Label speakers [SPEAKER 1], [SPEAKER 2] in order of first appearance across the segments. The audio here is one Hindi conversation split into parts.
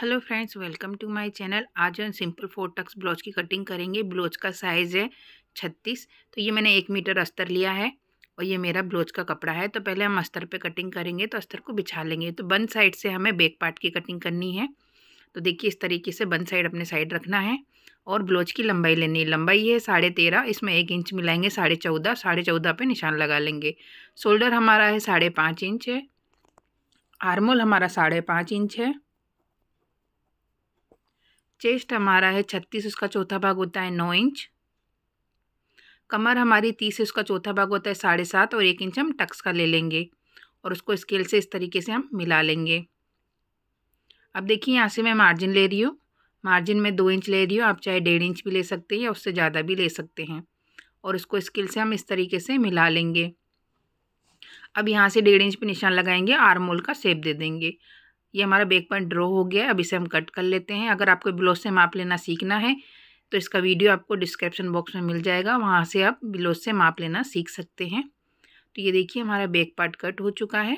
[SPEAKER 1] hello friends welcome to my channel आज हम सिंपल फोर टक्स ब्लाउज की कटिंग करेंगे ब्लाउज का साइज़ है छत्तीस तो ये मैंने एक मीटर अस्तर लिया है और ये मेरा ब्लाउज का कपड़ा है तो पहले हम अस्तर पे कटिंग करेंगे तो अस्तर को बिछा लेंगे तो बंद साइड से हमें बैक पार्ट की कटिंग करनी है तो देखिए इस तरीके से बंद साइड अपने साइड रखना है और ब्लाउज की लंबाई लेनी है लंबाई है साढ़े तेरह इसमें एक इंच मिलाएंगे साढ़े चौदह साढ़े चौदह पर निशान लगा लेंगे शोल्डर हमारा है साढ़े पाँच इंच है आर्मोल हमारा साढ़े पाँच इंच है चेस्ट हमारा है छत्तीस उसका चौथा भाग होता है नौ इंच कमर हमारी तीस है उसका चौथा भाग होता है साढ़े सात और एक इंच हम टक्स का ले लेंगे और उसको स्केल से इस तरीके से हम मिला लेंगे अब देखिए यहाँ से मैं मार्जिन ले रही हूँ मार्जिन में दो इंच ले रही हूँ आप चाहे डेढ़ इंच भी ले सकते हैं या उससे ज़्यादा भी ले सकते हैं और उसको स्केल से हम इस तरीके से मिला लेंगे अब यहाँ से डेढ़ इंच पर निशान लगाएंगे आर्मोल का सेप दे देंगे ये हमारा बैक पॉइंट ड्रॉ हो गया है अब इसे हम कट कर लेते हैं अगर आपको ब्लाउज से माप लेना सीखना है तो इसका वीडियो आपको डिस्क्रिप्शन बॉक्स में मिल जाएगा वहाँ से आप ब्लाउज से माप लेना सीख सकते हैं तो ये देखिए हमारा बैक पार्ट कट हो चुका है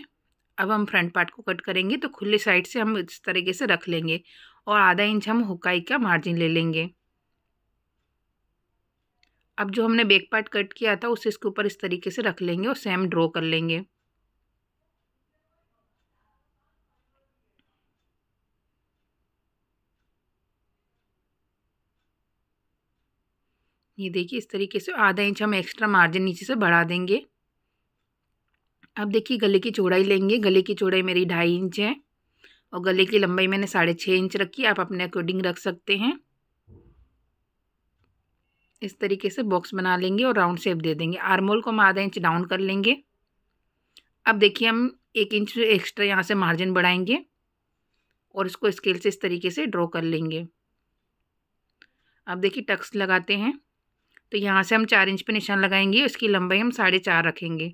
[SPEAKER 1] अब हम फ्रंट पार्ट को कट करेंगे तो खुले साइड से हम इस तरीके से रख लेंगे और आधा इंच हम हुकाई का मार्जिन ले लेंगे अब जो हमने बैक पार्ट कट किया था उसे इसके ऊपर इस तरीके से रख लेंगे और सेम ड्रॉ कर लेंगे ये देखिए इस तरीके से आधा इंच हम एक्स्ट्रा मार्जिन नीचे से बढ़ा देंगे अब देखिए गले की चौड़ाई लेंगे गले की चौड़ाई मेरी ढाई इंच है और गले की लंबाई मैंने साढ़े छः इंच रखी आप अपने अकॉर्डिंग रख सकते हैं इस तरीके से बॉक्स बना लेंगे और राउंड शेप दे देंगे आर्मोल को हम आधा इंच डाउन कर लेंगे अब देखिए हम एक इंच एक्स्ट्रा यहाँ से मार्जिन बढ़ाएंगे और इसको स्केल से इस तरीके से ड्रॉ कर लेंगे अब देखिए टक्स लगाते हैं तो यहाँ से हम चार इंच पे निशान लगाएंगे उसकी लंबाई हम साढ़े चार रखेंगे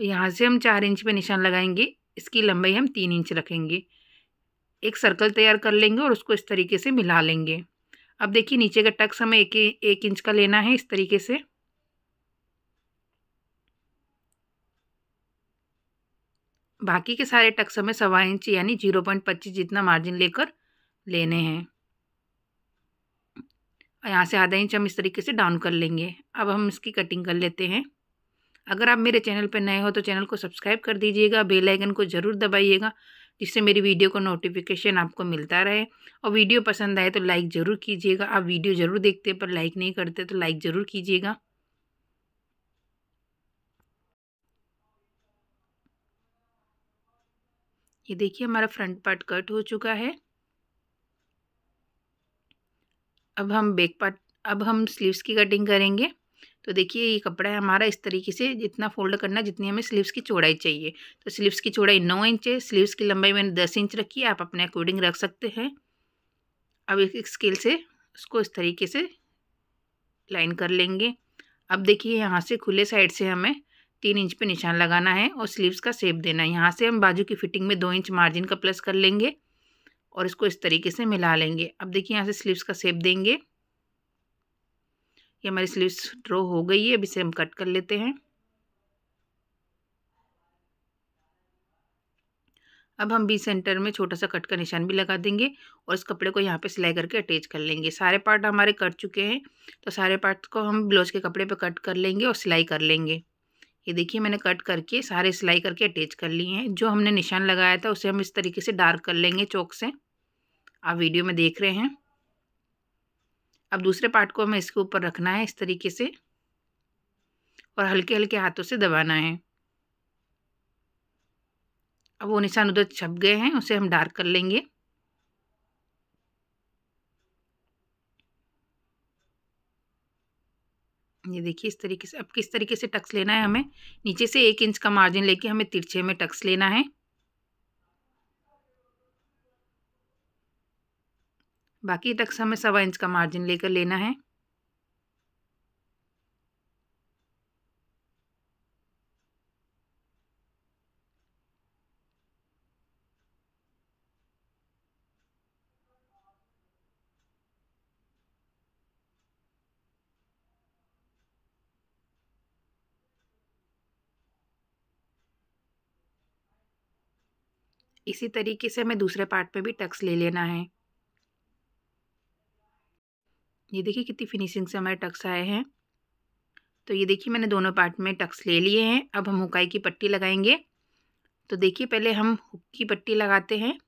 [SPEAKER 1] यहाँ से हम चार इंच पे निशान लगाएंगे इसकी लंबाई हम तीन इंच रखेंगे एक सर्कल तैयार कर लेंगे और उसको इस तरीके से मिला लेंगे अब देखिए नीचे का टक्स हमें एक एक इंच का लेना है इस तरीके से बाकी के सारे टक्स हमें सवा इंच यानी जीरो पॉइंट पच्चीस जितना मार्जिन लेकर लेने हैं यहाँ से आधा इंच हम इस तरीके से डाउन कर लेंगे अब हम इसकी कटिंग कर लेते हैं अगर आप मेरे चैनल पर नए हो तो चैनल को सब्सक्राइब कर दीजिएगा बेल आइकन को ज़रूर दबाइएगा जिससे मेरी वीडियो का नोटिफिकेशन आपको मिलता रहे और वीडियो पसंद आए तो लाइक ज़रूर कीजिएगा आप वीडियो ज़रूर देखते हैं पर लाइक नहीं करते तो लाइक ज़रूर कीजिएगा ये देखिए हमारा फ्रंट पार्ट कट हो चुका है अब हम बेक पार्ट अब हम स्लीव्स की कटिंग करेंगे तो देखिए ये कपड़ा है हमारा इस तरीके से जितना फोल्ड करना जितनी हमें स्लीव्स की चौड़ाई चाहिए तो स्लीव्स की चौड़ाई नौ इंच है स्लीव्स की लंबाई मैंने दस इंच रखी है आप अपने अकॉर्डिंग रख सकते हैं अब एक, स्केल से उसको इस तरीके से लाइन कर लेंगे अब देखिए यहाँ से खुले साइड से हमें तीन इंच पे निशान लगाना है और स्लीव्स का सेप देना है यहाँ से हम बाजू की फिटिंग में दो इंच मार्जिन का प्लस कर लेंगे और इसको इस तरीके से मिला लेंगे अब देखिए यहाँ से स्लीव्स का सेप देंगे ये हमारी स्लीव्स ड्रॉ हो गई है अब इसे हम कट कर लेते हैं अब हम बी सेंटर में छोटा सा कट का निशान भी लगा देंगे और इस कपड़े को यहाँ पे सिलाई करके अटैच कर लेंगे सारे पार्ट हमारे कट चुके हैं तो सारे पार्ट को हम ब्लाउज के कपड़े पे कट कर लेंगे और सिलाई कर लेंगे ये देखिए मैंने कट करके सारे सिलाई करके अटैच कर लिए हैं जो हमने निशान लगाया था उसे हम इस तरीके से डार्क कर लेंगे चौक से आप वीडियो में देख रहे हैं अब दूसरे पार्ट को हमें इसके ऊपर रखना है इस तरीके से और हल्के हल्के हाथों से दबाना है अब वो निशान उधर छप गए हैं उसे हम डार्क कर लेंगे ये देखिए इस तरीके से अब किस तरीके से टक्स लेना है हमें नीचे से एक इंच का मार्जिन लेके हमें तिरछे में टक्स लेना है बाकी टक्स हमें सवा इंच का मार्जिन लेकर लेना है इसी तरीके से हमें दूसरे पार्ट पे भी टक्स ले लेना है ये देखिए कितनी फिनिशिंग से हमारे टक्स आए हैं तो ये देखिए मैंने दोनों पार्ट में टक्स ले लिए हैं अब हम हुकाई की पट्टी लगाएंगे तो देखिए पहले हम हुक की पट्टी लगाते हैं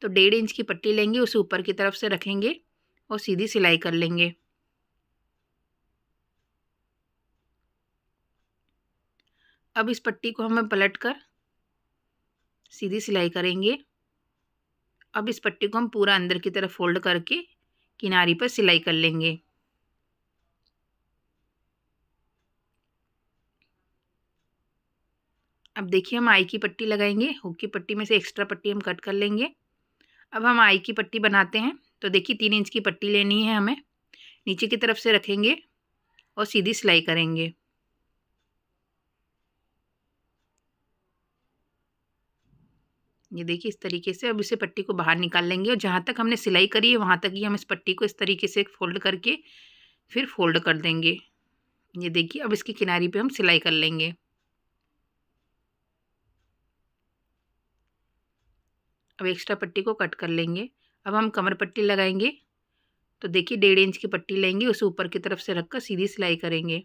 [SPEAKER 1] तो डेढ़ इंच की पट्टी लेंगे उसे ऊपर की तरफ से रखेंगे और सीधी सिलाई कर लेंगे अब इस पट्टी को हमें पलट कर सीधी सिलाई करेंगे अब इस पट्टी को हम पूरा अंदर की तरफ फोल्ड करके किनारी पर सिलाई कर लेंगे अब देखिए हम आई की पट्टी लगाएंगे हुक की पट्टी में से एक्स्ट्रा पट्टी हम कट कर लेंगे अब हम आई की पट्टी बनाते हैं तो देखिए तीन इंच की पट्टी लेनी है हमें नीचे की तरफ से रखेंगे और सीधी सिलाई करेंगे ये देखिए इस तरीके से अब इसे पट्टी को बाहर निकाल लेंगे और जहाँ तक हमने सिलाई करी है वहाँ तक ही हम इस पट्टी को इस तरीके से फोल्ड करके फिर फोल्ड कर देंगे ये देखिए अब इसकी किनारी पे हम सिलाई कर लेंगे अब एक्स्ट्रा पट्टी को कट कर लेंगे अब हम कमर पट्टी लगाएंगे तो देखिए डेढ़ इंच की पट्टी लेंगे उसे ऊपर की तरफ से रखकर सीधी सिलाई करेंगे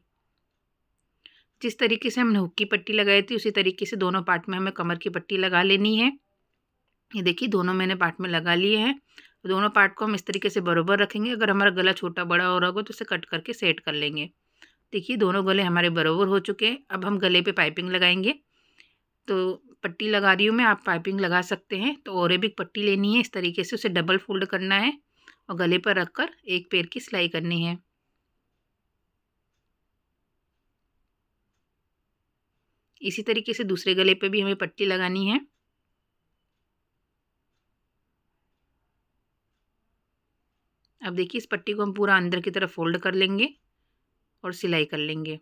[SPEAKER 1] जिस तरीके से हमने हुक की पट्टी लगाई थी उसी तरीके से दोनों पार्ट में हमें कमर की पट्टी लगा लेनी है ये देखिए दोनों मैंने पार्ट में लगा लिए हैं दोनों पार्ट को हम इस तरीके से बरोबर रखेंगे अगर हमारा गला छोटा बड़ा हो रहा होगा तो उसे कट करके सेट कर लेंगे देखिए दोनों गले हमारे बरोबर हो चुके हैं अब हम गले पे पाइपिंग लगाएंगे तो पट्टी लगा रही हूँ मैं आप पाइपिंग लगा सकते हैं तो और भी पट्टी लेनी है इस तरीके से उसे डबल फोल्ड करना है और गले पर रख कर एक पैर की सिलाई करनी है इसी तरीके से दूसरे गले पर भी हमें पट्टी लगानी है अब देखिए इस पट्टी को हम पूरा अंदर की तरफ फोल्ड कर लेंगे और सिलाई कर लेंगे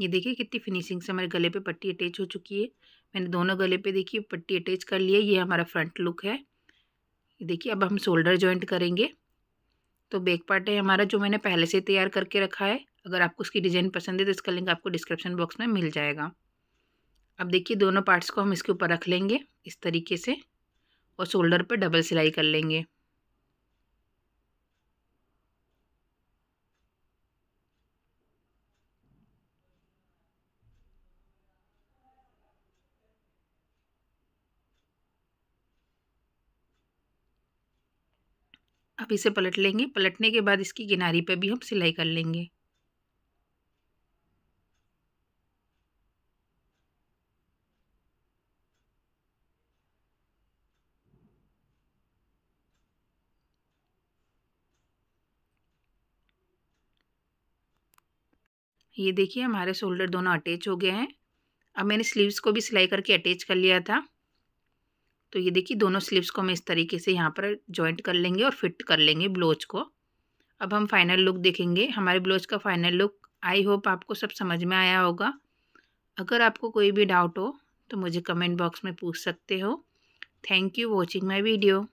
[SPEAKER 1] ये देखिए कितनी फिनिशिंग से हमारे गले पे पट्टी अटैच हो चुकी है मैंने दोनों गले पे देखिए पट्टी अटैच कर लिया ये हमारा फ्रंट लुक है ये देखिए अब हम शोल्डर जॉइंट करेंगे तो बैक पार्ट है हमारा जो मैंने पहले से तैयार करके रखा है अगर आपको उसकी डिज़ाइन पसंद है तो इसका लिंक आपको डिस्क्रिप्शन बॉक्स में मिल जाएगा अब देखिए दोनों पार्ट्स को हम इसके ऊपर रख लेंगे इस तरीके से और शोल्डर पर डबल सिलाई कर लेंगे अब इसे पलट लेंगे पलटने के बाद इसकी किनारी पे भी हम सिलाई कर लेंगे ये देखिए हमारे शोल्डर दोनों अटैच हो गए हैं अब मैंने स्लीव्स को भी सिलाई करके अटैच कर लिया था तो ये देखिए दोनों स्लीव्स को हम इस तरीके से यहाँ पर जॉइंट कर लेंगे और फिट कर लेंगे ब्लाउज को अब हम फाइनल लुक देखेंगे हमारे ब्लाउज का फाइनल लुक आई होप आपको सब समझ में आया होगा अगर आपको कोई भी डाउट हो तो मुझे कमेंट बॉक्स में पूछ सकते हो thank you watching my video